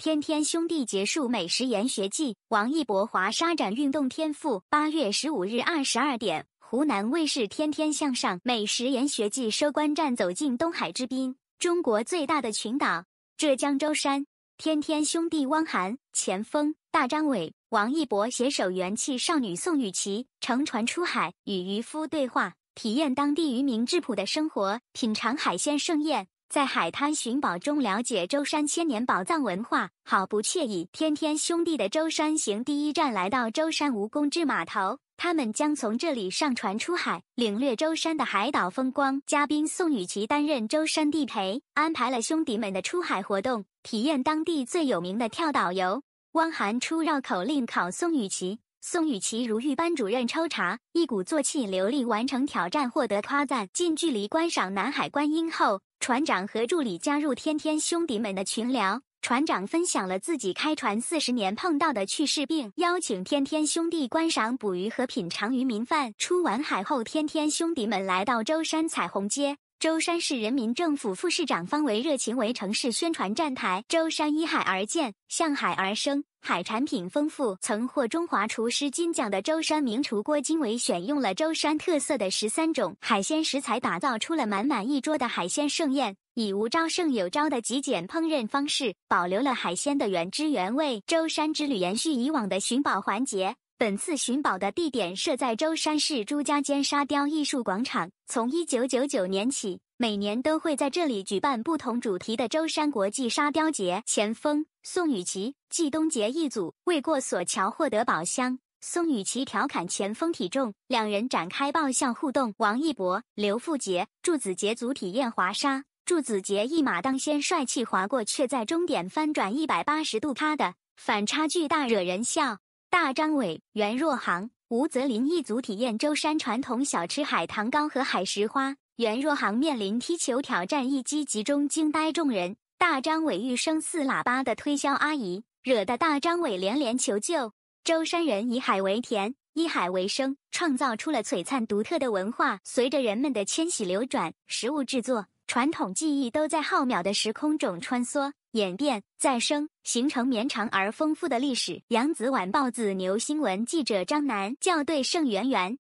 天天兄弟结束美食研学季，王一博华沙展运动天赋。八月十五日二十二点，湖南卫视《天天向上》美食研学季收官站走进东海之滨，中国最大的群岛——浙江舟山。天天兄弟汪涵、钱枫、大张伟、王一博携手元气少女宋雨琦，乘船出海，与渔夫对话，体验当地渔民质朴的生活，品尝海鲜盛宴。在海滩寻宝中了解舟山千年宝藏文化，好不惬意！天天兄弟的舟山行第一站来到舟山蜈蚣峙码头，他们将从这里上船出海，领略舟山的海岛风光。嘉宾宋雨琦担任舟山地陪，安排了兄弟们的出海活动，体验当地最有名的跳岛游。汪涵出绕口令考宋雨琦。宋雨琦如遇班主任抽查，一鼓作气流利完成挑战，获得夸赞。近距离观赏南海观音后，船长和助理加入天天兄弟们的群聊。船长分享了自己开船四十年碰到的趣事，并邀请天天兄弟观赏捕鱼和品尝渔民饭。出完海后，天天兄弟们来到舟山彩虹街。舟山市人民政府副市长方为热情为城市宣传站台。舟山依海而建，向海而生。海产品丰富，曾获中华厨师金奖的舟山名厨郭金伟选用了舟山特色的十三种海鲜食材，打造出了满满一桌的海鲜盛宴。以无招胜有招的极简烹饪方式，保留了海鲜的原汁原味。舟山之旅延续以往的寻宝环节，本次寻宝的地点设在舟山市朱家尖沙雕艺术广场。从一九九九年起，每年都会在这里举办不同主题的舟山国际沙雕节。前锋。宋雨琦、季东杰一组未过索桥获得宝箱。宋雨琦调侃前锋体重，两人展开爆笑互动。王一博、刘富杰、祝子杰组体验滑沙，祝子杰一马当先，帅气滑过，却在终点翻转一百八十度趴的，反差巨大，惹人笑。大张伟、袁若航、吴泽林一组体验舟山传统小吃海棠糕和海石花。袁若航面临踢球挑战，一击即中，惊呆众人。大张伟欲声似喇叭的推销阿姨，惹得大张伟连连求救。舟山人以海为田，以海为生，创造出了璀璨独特的文化。随着人们的迁徙流转，食物制作、传统技艺都在浩渺的时空中穿梭、演变、再生，形成绵长而丰富的历史。扬子晚报子牛新闻记者张楠校对盛媛媛。